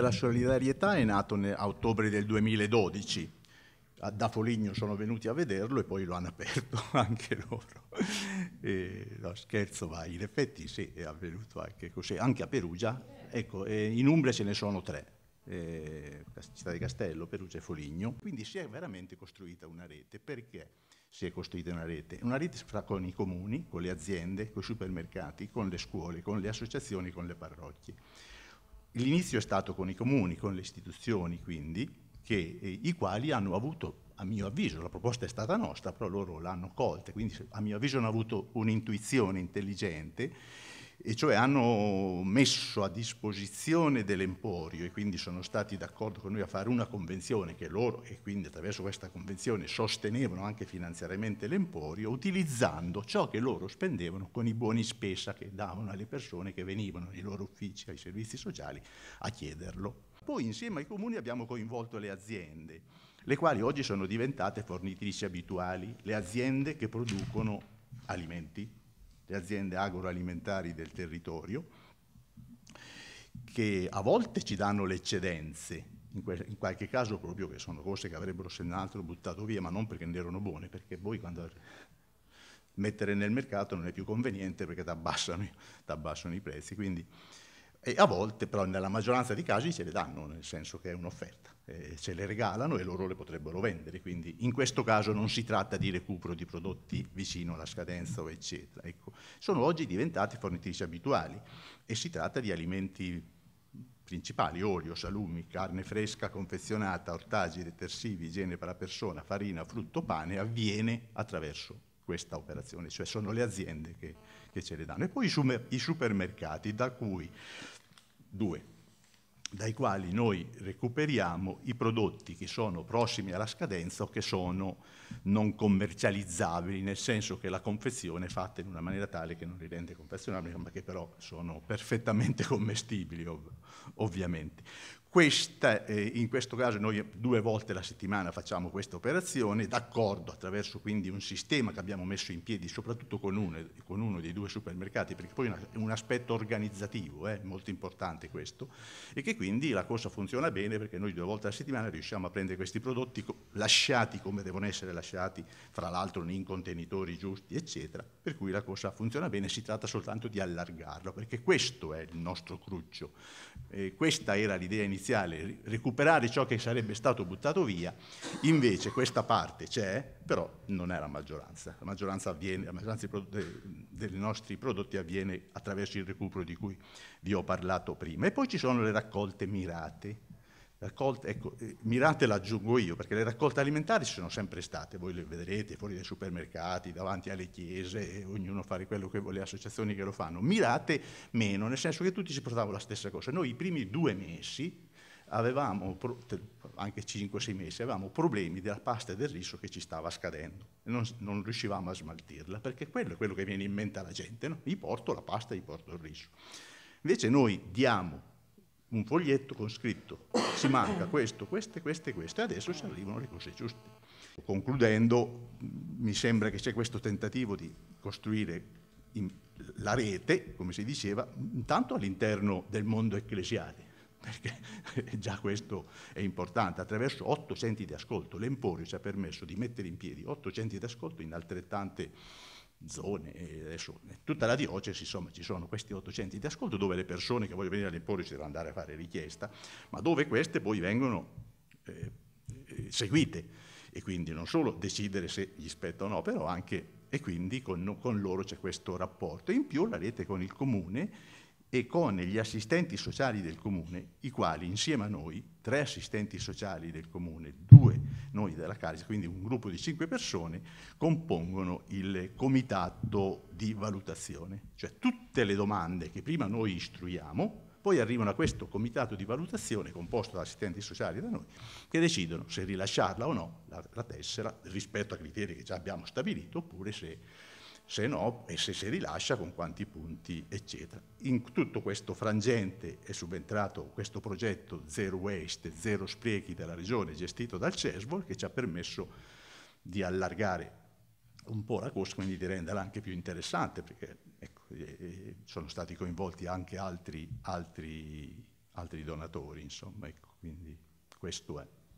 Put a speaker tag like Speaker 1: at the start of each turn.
Speaker 1: della solidarietà è nato a ottobre del 2012. Da Foligno sono venuti a vederlo e poi lo hanno aperto anche loro. E, no, scherzo, ma in effetti sì, è avvenuto anche così. Anche a Perugia, ecco, in Umbria ce ne sono tre. Eh, città di Castello, Perugia e Foligno. Quindi si è veramente costruita una rete. Perché si è costruita una rete? Una rete fra, con i comuni, con le aziende, con i supermercati, con le scuole, con le associazioni, con le parrocchie. L'inizio è stato con i comuni, con le istituzioni quindi, che, eh, i quali hanno avuto, a mio avviso, la proposta è stata nostra, però loro l'hanno colta, quindi a mio avviso hanno avuto un'intuizione intelligente e cioè hanno messo a disposizione dell'Emporio e quindi sono stati d'accordo con noi a fare una convenzione che loro e quindi attraverso questa convenzione sostenevano anche finanziariamente l'Emporio utilizzando ciò che loro spendevano con i buoni spesa che davano alle persone che venivano nei loro uffici, ai servizi sociali a chiederlo. Poi insieme ai comuni abbiamo coinvolto le aziende, le quali oggi sono diventate fornitrici abituali, le aziende che producono alimenti, le aziende agroalimentari del territorio, che a volte ci danno le eccedenze, in, que- in qualche caso proprio che sono cose che avrebbero se non altro buttato via, ma non perché ne erano buone, perché poi quando mettere nel mercato non è più conveniente perché ti abbassano i prezzi. Quindi e a volte, però, nella maggioranza dei casi ce le danno, nel senso che è un'offerta, eh, ce le regalano e loro le potrebbero vendere. Quindi in questo caso non si tratta di recupero di prodotti vicino alla scadenza o eccetera. Ecco, sono oggi diventate fornitrici abituali e si tratta di alimenti principali, olio, salumi, carne fresca confezionata, ortaggi, detersivi, igiene per la persona, farina, frutto, pane, avviene attraverso questa operazione, cioè sono le aziende che, che ce le danno. E poi i supermercati da cui, due, dai quali noi recuperiamo i prodotti che sono prossimi alla scadenza o che sono non commercializzabili, nel senso che la confezione è fatta in una maniera tale che non li rende confezionabili, ma che però sono perfettamente commestibili, ov ovviamente. Questa, eh, in questo caso noi due volte alla settimana facciamo questa operazione, d'accordo attraverso quindi un sistema che abbiamo messo in piedi, soprattutto con uno, con uno dei due supermercati, perché poi è un aspetto organizzativo, è eh, molto importante questo, e che quindi la cosa funziona bene perché noi due volte alla settimana riusciamo a prendere questi prodotti lasciati come devono essere lasciati, fra l'altro in contenitori giusti, eccetera, per cui la cosa funziona bene, si tratta soltanto di allargarlo, perché questo è il nostro cruccio. Eh, questa era l'idea iniziale iniziale, recuperare ciò che sarebbe stato buttato via, invece questa parte c'è, però non è la maggioranza. La maggioranza, avviene, la maggioranza dei nostri prodotti avviene attraverso il recupero di cui vi ho parlato prima. E poi ci sono le raccolte mirate. Raccolte, ecco, eh, mirate l'aggiungo io, perché le raccolte alimentari ci sono sempre state, voi le vedrete fuori dai supermercati, davanti alle chiese, ognuno fare quello che vuole, le associazioni che lo fanno. Mirate meno, nel senso che tutti si portavano la stessa cosa. Noi i primi due mesi avevamo, anche 5-6 mesi, avevamo problemi della pasta e del riso che ci stava scadendo. Non, non riuscivamo a smaltirla, perché quello è quello che viene in mente alla gente, no? gli porto la pasta, e gli porto il riso. Invece noi diamo un foglietto con scritto si manca questo, questo, questo e questo e adesso ci arrivano le cose giuste. Concludendo, mi sembra che c'è questo tentativo di costruire in, la rete, come si diceva, intanto all'interno del mondo ecclesiale, perché già questo è importante, attraverso otto centri di ascolto. L'Emporio ci ha permesso di mettere in piedi otto centri di ascolto in altrettante zone, adesso, eh, tutta la diocesi, insomma, ci sono questi otto centri di ascolto dove le persone che vogliono venire all'Emporio si devono andare a fare richiesta, ma dove queste poi vengono eh, eh seguite e quindi non solo decidere se gli spetta o no, però anche e quindi con, con loro c'è questo rapporto. In più la rete con il comune e con gli assistenti sociali del comune, i quali insieme a noi, tre assistenti sociali del comune, due noi della Caritas, quindi un gruppo di cinque persone, compongono il comitato di valutazione. Cioè tutte le domande che prima noi istruiamo, poi arrivano a questo comitato di valutazione composto da assistenti sociali da noi che decidono se rilasciarla o no la, la tessera rispetto a criteri che già abbiamo stabilito oppure se se no e se si rilascia con quanti punti, eccetera. In tutto questo frangente è subentrato questo progetto Zero Waste, Zero Sprechi della Regione gestito dal CESVOL che ci ha permesso di allargare un po' la corsa, quindi di renderla anche più interessante, perché ecco, sono stati coinvolti anche altri, altri, altri donatori, insomma, ecco, quindi questo è.